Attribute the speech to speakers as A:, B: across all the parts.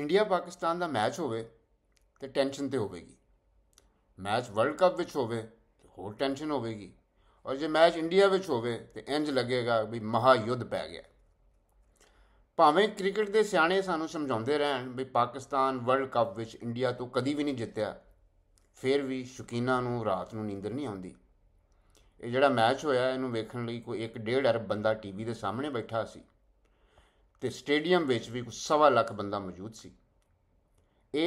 A: India Pakistan ਦਾ match ਹੋਵੇ ਤੇ tension ਤੇ ਹੋਵੇਗੀ ਮੈਚ ਵਰਲਡ ਕੱਪ ਵਿੱਚ ਹੋਵੇ ਤੇ ਹੋਰ ਟੈਨਸ਼ਨ ਹੋਵੇਗੀ ਔਰ ਜੇ ਮੈਚ ਇੰਡੀਆ ਵਿੱਚ ਹੋਵੇ ਤੇ ਇੰਜ ਲੱਗੇਗਾ ਵੀ ਮਹਾ ਯੁੱਧ ਪੈ ਗਿਆ ਭਾਵੇਂ ਕ੍ਰਿਕਟ ਦੇ ਸਿਆਣੇ ਸਾਨੂੰ ਸਮਝਾਉਂਦੇ ਰਹਿਣ ਵੀ ਪਾਕਿਸਤਾਨ ਵਰਲਡ ਕੱਪ ਵਿੱਚ ਇੰਡੀਆ ਤੋਂ ਕਦੀ ਵੀ ਨਹੀਂ ਜਿੱਤਿਆ ਫਿਰ ਵੀ ਸ਼ੁਕੀਨਾ ਨੂੰ ਰਾਤ ਨੂੰ ਨੀਂਦਰ ਨਹੀਂ ਆਉਂਦੀ ਇਹ ਜਿਹੜਾ ਮੈਚ ਹੋਇਆ ਇਹਨੂੰ ਵੇਖਣ ਲਈ ਕੋਈ 1.5 ਅਰਬ ਬੰਦਾ ਟੀਵੀ ਦੇ ਸਾਹਮਣੇ ਬੈਠਾ ਸੀ ਤੇ ਸਟੇਡੀਅਮ ਵਿੱਚ ਵੀ ਕੁਝ ਸਵਾ ਲੱਖ ਬੰਦਾ ਮੌਜੂਦ ਸੀ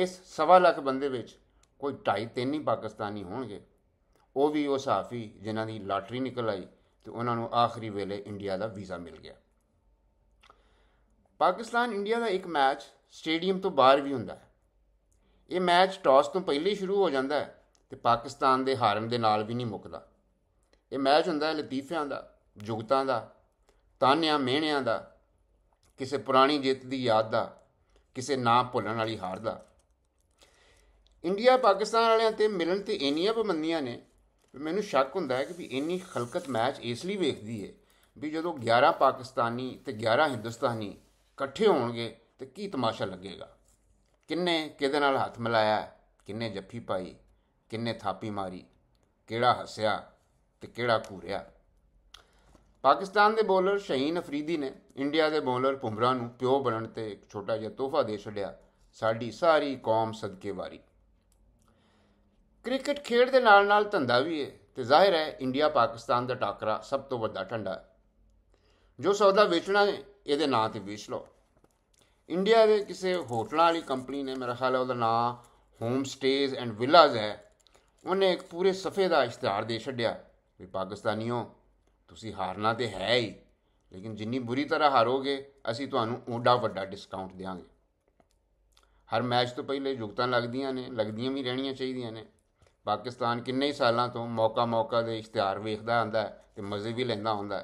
A: ਇਸ ਸਵਾ ਲੱਖ ਬੰਦੇ ਵਿੱਚ ਕੋਈ 2.5 3 ਹੀ ਪਾਕਿਸਤਾਨੀ ਹੋਣਗੇ ਉਹ ਵੀ ਉਹ ਸਾਫੀ ਜਿਨ੍ਹਾਂ ਦੀ ਲਾਟਰੀ ਨਿਕਲ ਆਈ ਤੇ ਉਹਨਾਂ ਨੂੰ ਆਖਰੀ ਵੇਲੇ ਇੰਡੀਆ ਦਾ ਵੀਜ਼ਾ ਮਿਲ ਗਿਆ ਪਾਕਿਸਤਾਨ ਇੰਡੀਆ ਦਾ ਇੱਕ ਮੈਚ ਸਟੇਡੀਅਮ ਤੋਂ ਬਾਹਰ ਵੀ ਹੁੰਦਾ ਹੈ ਇਹ ਮੈਚ ਟਾਸ ਤੋਂ ਪਹਿਲੇ ਸ਼ੁਰੂ ਹੋ ਜਾਂਦਾ ਹੈ ਤੇ ਪਾਕਿਸਤਾਨ ਦੇ ਹਾਰਨ ਦੇ ਨਾਲ ਵੀ ਨਹੀਂ ਮੁੱਕਦਾ ਇਹ ਮੈਚ ਹੁੰਦਾ ਹੈ ਲਤੀਫਿਆਂ ਦਾ ਜੁਗਤਾਂ ਦਾ ਤਾਨਿਆਂ ਮਿਹਣਿਆਂ ਦਾ ਕਿਸੇ ਪੁਰਾਣੀ ਜਿੱਤ ਦੀ ਯਾਦ ਦਾ ਕਿਸੇ ਨਾ ਭੁੱਲਣ ਵਾਲੀ ਹਾਰ ਦਾ ਇੰਡੀਆ ਪਾਕਿਸਤਾਨ ਵਾਲਿਆਂ ਤੇ ਮਿਲਣ ਤੇ ਇੰਨੀਆਂ ਬੰਦੀਆਂ ਨੇ ਮੈਨੂੰ ਸ਼ੱਕ ਹੁੰਦਾ ਹੈ ਕਿ ਵੀ ਇੰਨੀ ਖਲਕਤ ਮੈਚ ਇਸ ਲਈ ਵੇਖਦੀ ਹੈ ਵੀ ਜਦੋਂ 11 ਪਾਕਿਸਤਾਨੀ ਤੇ 11 ਹਿੰਦੁਸਤਾਨੀ ਇਕੱਠੇ ਹੋਣਗੇ ਤੇ ਕੀ ਤਮਾਸ਼ਾ ਲੱਗੇਗਾ ਕਿੰਨੇ ਕਿਹਦੇ ਨਾਲ ਹੱਥ ਮਿਲਾਇਆ ਕਿੰਨੇ ਜੱਫੀ ਪਾਈ ਕਿੰਨੇ ਥਾਪੀ ਮਾਰੀ ਕਿਹੜਾ ਹੱਸਿਆ ਤੇ ਕਿਹੜਾ ਘੂਰਿਆ ਪਾਕਿਸਤਾਨ ਦੇ ਬੋਲਰ ਸ਼ਹੀਨ ਅਫਰੀਦੀ ਨੇ ਇੰਡੀਆ ਦੇ ਬੋਲਰ ਪੁੰਬਰਾ ਨੂੰ ਪਿਓ ਬਣਨ ਤੇ ਇੱਕ ਛੋਟਾ ਜਿਹਾ ਤੋਹਫਾ ਦੇ ਛੱਡਿਆ ਸਾਡੀ ਸਾਰੀ ਕੌਮ ਸਦਕੇ ਵਾਰੀ ਕ੍ਰਿਕਟ ਖੇਡ ਦੇ ਨਾਲ-ਨਾਲ ਧੰਦਾ ਵੀ ਹੈ ਤੇ ਜ਼ਾਹਿਰ ਹੈ ਇੰਡੀਆ ਪਾਕਿਸਤਾਨ ਦਾ ਟਾਕਰਾ ਸਭ ਤੋਂ ਵੱਡਾ ਠੰਡਾ ਹੈ ਜੋ ਸੌਦਾ ਵੇਚਣਾ ਹੈ ਇਹਦੇ ਨਾਂ ਤੇ ਵੇਚ ਲਓ ਇੰਡੀਆ ਦੇ ਕਿਸੇ ਹੋਟਲਾਂ ਵਾਲੀ ਕੰਪਨੀ ਨੇ ਮੇਰਾ ਖਿਆਲ ਹੈ ਉਹਦਾ ਨਾਂ ਹੋਮ ਸਟੇਜ਼ ਐਂਡ ਵਿਲਾਜ਼ ਹੈ ਉਹਨੇ ਇੱਕ ਪੂਰੇ ਸਫੇ ਦਾ ਇਸ਼ਤਿਹਾਰ ਦੇ ਛੱਡਿਆ ਵੀ ਪਾਕਿਸਤਾਨੀਓ ਤੁਸੀਂ ਹਾਰਨਾ ਤੇ ਹੈ ਹੀ ਲੇਕਿਨ ਜਿੰਨੀ ਬੁਰੀ ਤਰ੍ਹਾਂ ਹਾਰੋਗੇ ਅਸੀਂ ਤੁਹਾਨੂੰ ਓਡਾ ਵੱਡਾ ਡਿਸਕਾਊਂਟ ਦੇਵਾਂਗੇ ਹਰ ਮੈਚ ਤੋਂ ਪਹਿਲੇ ਜੁਗਤਾਂ ਲੱਗਦੀਆਂ ਨੇ ਲੱਗਦੀਆਂ ਵੀ ਰਹਿਣੀਆਂ ਚਾਹੀਦੀਆਂ ਨੇ ਪਾਕਿਸਤਾਨ ਕਿੰਨੇ ਹੀ ਸਾਲਾਂ ਤੋਂ ਮੌਕਾ ਮੌਕਾ ਦੇ ਇਸ਼ਤਿਹਾਰ ਵੇਖਦਾ ਆਂਦਾ ਤੇ ਮਜ਼ੇ ਵੀ ਲੈਂਦਾ ਹੁੰਦਾ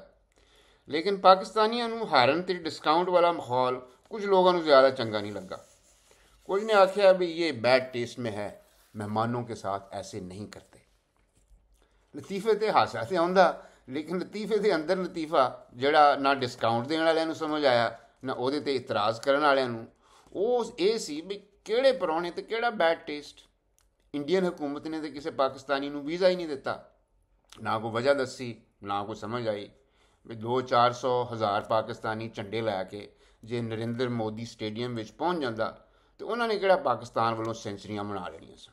A: ਲੇਕਿਨ ਪਾਕਿਸਤਾਨੀਆਂ ਨੂੰ ਹਾਰਨ ਤੇ ਡਿਸਕਾਊਂਟ ਵਾਲਾ ਮਾਹੌਲ ਕੁਝ ਲੋਕਾਂ ਨੂੰ ਜ਼ਿਆਦਾ ਚੰਗਾ ਨਹੀਂ ਲੱਗਾ ਕੁਝ ਨੇ ਆਖਿਆ ਵੀ ਇਹ ਬੈਡ ਟੇਸਟ ਮੇ ਹੈ ਮਹਿਮਾਨੋਂ ਕੇ ਸਾਥ ਐਸੇ ਨਹੀਂ ਕਰਤੇ ਲਤੀਫੇ ਤੇ ਹਾਸਾ ਤੇ ਆਉਂਦਾ ਲੇਕਿਨ ਲਤੀਫੇ ਦੇ ਅੰਦਰ ਲਤੀਫਾ ਜਿਹੜਾ ਨਾ ਡਿਸਕਾਊਂਟ ਦੇਣ ਵਾਲਿਆਂ ਨੂੰ ਸਮਝ ਆਇਆ ਨਾ ਉਹਦੇ ਤੇ ਇਤਰਾਜ਼ ਕਰਨ ਵਾਲਿਆਂ ਨੂੰ ਉਹ ਇਹ ਸੀ ਵੀ ਕਿਹੜੇ ਪਰੌਣੇ ਤੇ ਕਿਹੜਾ ਬੈਡ ਟੇਸਟ ਇੰਡੀਅਨ ਹਕੂਮਤ ਨੇ ਤੇ ਕਿਸੇ ਪਾਕਿਸਤਾਨੀ ਨੂੰ ਵੀਜ਼ਾ ਹੀ ਨਹੀਂ ਦਿੱਤਾ ਨਾ ਕੋ ਵਜ੍ਹਾ ਦੱਸੀ ਨਾ ਕੋ ਸਮਝ ਆਈ ਵੀ 2-400 ਹਜ਼ਾਰ ਪਾਕਿਸਤਾਨੀ ਝੰਡੇ ਲੈ ਕੇ ਜੇ ਨਰਿੰਦਰ ਮੋਦੀ ਸਟੇਡੀਅਮ ਵਿੱਚ ਪਹੁੰਚ ਜਾਂਦਾ ਤੇ ਉਹਨਾਂ ਨੇ ਕਿਹੜਾ ਪਾਕਿਸਤਾਨ ਵੱਲੋਂ ਸੈਂਚਰੀਆਂ ਬਣਾ ਲੈਣੀਆਂ ਸਨ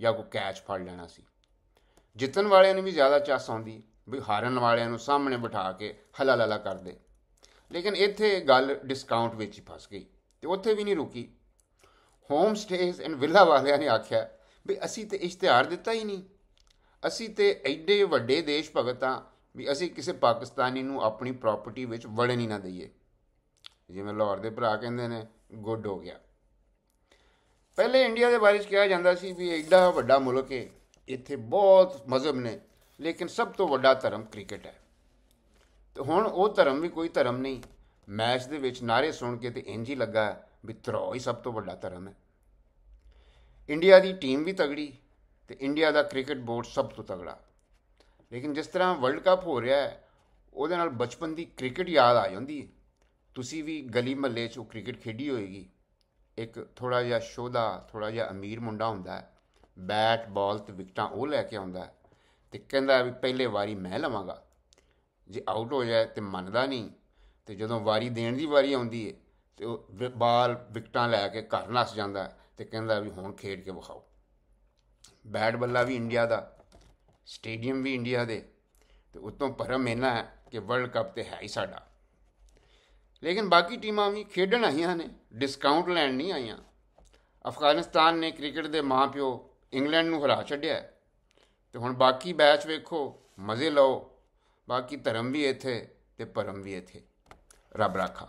A: ਜਾਂ ਕੋ ਕੈਚ ਫੜ ਲੈਣਾ ਸੀ ਜਿੱਤਣ ਵਾਲਿਆਂ ਨੂੰ ਵੀ ਜ਼ਿਆਦਾ ਚਾਸ ਆਉਂਦੀ ਵੀ ਹਾਰਨ ਵਾਲਿਆਂ ਨੂੰ ਸਾਹਮਣੇ ਬਿਠਾ ਕੇ ਹਲਾਲਾਲਾ ਕਰਦੇ ਲੇਕਿਨ ਇੱਥੇ ਗੱਲ ਡਿਸਕਾਊਂਟ ਵਿੱਚ ਹੀ ਫਸ ਗਈ ਤੇ ਉੱਥੇ ਵੀ ਨਹੀਂ ਰੁਕੀ ਹੋਮ ਸਟੇਜ਼ ਐਂਡ ਵਿਲਾ ਵਾਲਿਆਂ ਨੇ ਆਖਿਆ ਵੀ ਅਸੀਂ ਤੇ ਇਸ਼ਤਿਹਾਰ ਦਿੱਤਾ ਹੀ ਨਹੀਂ ਅਸੀਂ ਤੇ ਐਡੇ ਵੱਡੇ ਦੇਸ਼ ਭਗਤ ਆ ਵੀ ਅਸੀਂ ਕਿਸੇ ਪਾਕਿਸਤਾਨੀ ਨੂੰ ਆਪਣੀ ਪ੍ਰਾਪਰਟੀ ਵਿੱਚ ਵੜਨ ਹੀ ਨਾ ਦਈਏ ਜਿਵੇਂ ਲਾਹੌਰ ਦੇ ਭਰਾ ਕਹਿੰਦੇ ਨੇ ਗੁੱਡ ਹੋ ਗਿਆ ਪਹਿਲੇ ਇੰਡੀਆ ਦੇ ਬਾਰੇ ਕਿਹਾ ਜਾਂਦਾ ਸੀ ਵੀ ਐਡਾ ਵੱਡਾ ਮੁਲਕ ਹੈ ਇੱਥੇ ਬਹੁਤ ਮਜ਼ਬ ਨੇ ਲੇਕਿਨ ਸਭ ਤੋਂ ਵੱਡਾ ਧਰਮ ਕ੍ਰਿਕਟ ਹੈ ਤੇ ਹੁਣ ਉਹ ਧਰਮ ਵੀ ਕੋਈ ਧਰਮ ਨਹੀਂ ਮੈਚ ਦੇ ਵਿੱਚ ਨਾਰੇ ਸੁਣ ਕੇ ਤੇ ਇੰਜ ਹੀ ਲੱਗਾ ਵੀ ਤਰੋ ਹੀ ਸਭ ਤੋਂ ਵੱਡਾ ਧਰਮ ਹੈ ਇੰਡੀਆ ਦੀ ਟੀਮ ਵੀ ਤਗੜੀ ਤੇ ਇੰਡੀਆ ਦਾ ਕ੍ਰਿਕਟ ਬੋਰਡ ਸਭ ਤੋਂ ਤਗੜਾ ਲੇਕਿਨ ਜਿਸ ਤਰ੍ਹਾਂ ਵਰਲਡ ਕੱਪ ਹੋ ਰਿਹਾ ਹੈ ਉਹਦੇ ਨਾਲ ਬਚਪਨ ਦੀ ਕ੍ਰਿਕਟ ਯਾਦ ਆ ਜਾਂਦੀ ਹੈ ਤੁਸੀਂ ਵੀ ਗਲੀ ਮੱਲੇ 'ਚ ਉਹ ਕ੍ਰਿਕਟ ਖੇਡੀ ਹੋਏਗੀ ਇੱਕ ਥੋੜਾ ਜਿਹਾ ਸ਼ੋਦਾ ਥੋੜਾ ਜਿਹਾ ਅਮੀਰ ਮੁੰਡਾ ਹੁੰਦਾ ਹੈ ਬੈਟ ਬਾਲ ਤੇ ਵਿਕਟਾਂ ਉਹ ਲੈ ਕੇ ਆਉਂਦਾ ਹੈ ਤੇ ਕਹਿੰਦਾ ਵੀ ਪਹਿਲੇ ਵਾਰੀ ਮੈਂ ਲਵਾਂਗਾ ਜੇ ਆਊਟ ਹੋ ਜਾਏ ਤੇ ਮੰਨਦਾ ਨਹੀਂ ਤੇ ਜਦੋਂ ਵਾਰੀ ਦੇਣ ਦੀ ਵਾਰੀ ਆਉਂਦੀ ਹੈ ਤੇ ਉਹ ਬਾਲ ਵਿਕਟਾਂ ਲੈ ਕੇ ਘਰ ਨਸ ਜਾਂਦਾ ਤੇ ਕਹਿੰਦਾ ਵੀ ਹੁਣ ਖੇਡ ਕੇ ਵਿਖਾਓ ਬੈਟ ਬੱਲਾ ਵੀ ਇੰਡੀਆ ਦਾ ਸਟੇਡੀਅਮ ਵੀ ਇੰਡੀਆ ਦੇ ਤੇ ਉਤੋਂ ਭਰਮ ਇਹਨਾਂ ਹੈ ਕਿ ਵਰਲਡ ਕੱਪ ਤੇ ਹੈ ਹੀ ਸਾਡਾ ਲੇਕਿਨ ਬਾਕੀ ਟੀਮਾਂ ਵੀ ਖੇਡਣ ਆਈਆਂ ਨੇ ਡਿਸਕਾਊਂਟ ਲੈਣ ਨਹੀਂ ਆਈਆਂ ਅਫਗਾਨਿਸਤਾਨ ਨੇ ਕ੍ਰਿਕਟ ਦੇ ਮਾਪਿਓ ਇੰਗਲੈਂਡ ਨੂੰ ਹਰਾ ਛੱਡਿਆ ਤੇ ਹੁਣ ਬਾਕੀ ਬੈਚ ਵੇਖੋ ਮਜ਼ੇ ਲਓ ਬਾਕੀ ਧਰਮ ਵੀ ਇੱਥੇ ਤੇ ਪਰਮ ਵੀ ਇੱਥੇ ਰੱਬ ਰਾਖਾ